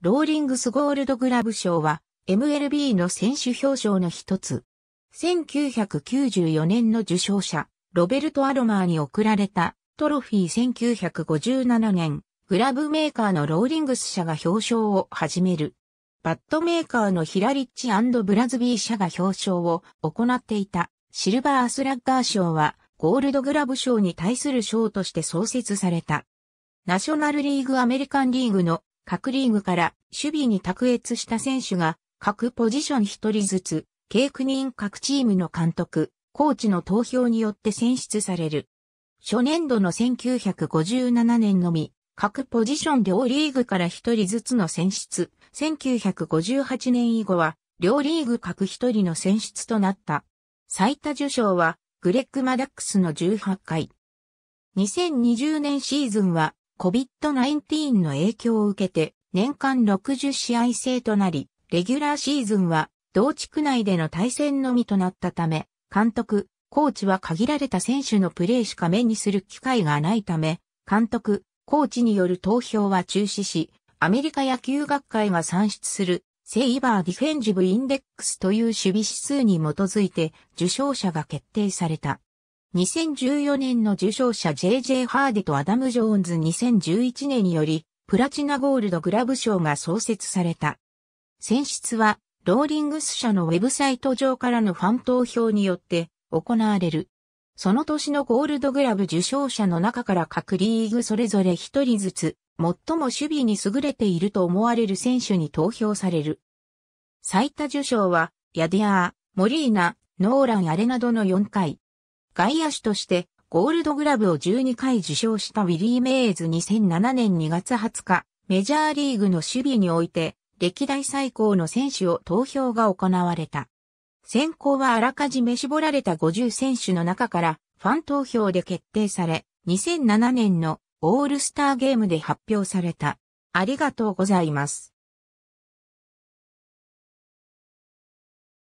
ローリングスゴールドグラブ賞は MLB の選手表彰の一つ。1994年の受賞者、ロベルト・アロマーに贈られたトロフィー1957年、グラブメーカーのローリングス社が表彰を始める。バットメーカーのヒラリッチブラズビー社が表彰を行っていたシルバースラッガー賞はゴールドグラブ賞に対する賞として創設された。ナショナルリーグアメリカンリーグの各リーグから守備に卓越した選手が各ポジション一人ずつ、計9人各チームの監督、コーチの投票によって選出される。初年度の1957年のみ、各ポジション両リーグから一人ずつの選出、1958年以後は、両リーグ各一人の選出となった。最多受賞は、グレッグ・マダックスの18回。2020年シーズンは、COVID-19 の影響を受けて年間60試合制となり、レギュラーシーズンは同地区内での対戦のみとなったため、監督、コーチは限られた選手のプレーしか目にする機会がないため、監督、コーチによる投票は中止し、アメリカ野球学会が算出するセイバーディフェンジブインデックスという守備指数に基づいて受賞者が決定された。2014年の受賞者 JJ ハーデとアダム・ジョーンズ2011年により、プラチナゴールドグラブ賞が創設された。選出は、ローリングス社のウェブサイト上からのファン投票によって行われる。その年のゴールドグラブ受賞者の中から各リーグそれぞれ一人ずつ、最も守備に優れていると思われる選手に投票される。最多受賞は、ヤディアー、モリーナ、ノーラン・アレなどの4回。外野手としてゴールドグラブを12回受賞したウィリー・メイズ2007年2月20日、メジャーリーグの守備において歴代最高の選手を投票が行われた。選考はあらかじめ絞られた50選手の中からファン投票で決定され、2007年のオールスターゲームで発表された。ありがとうございます。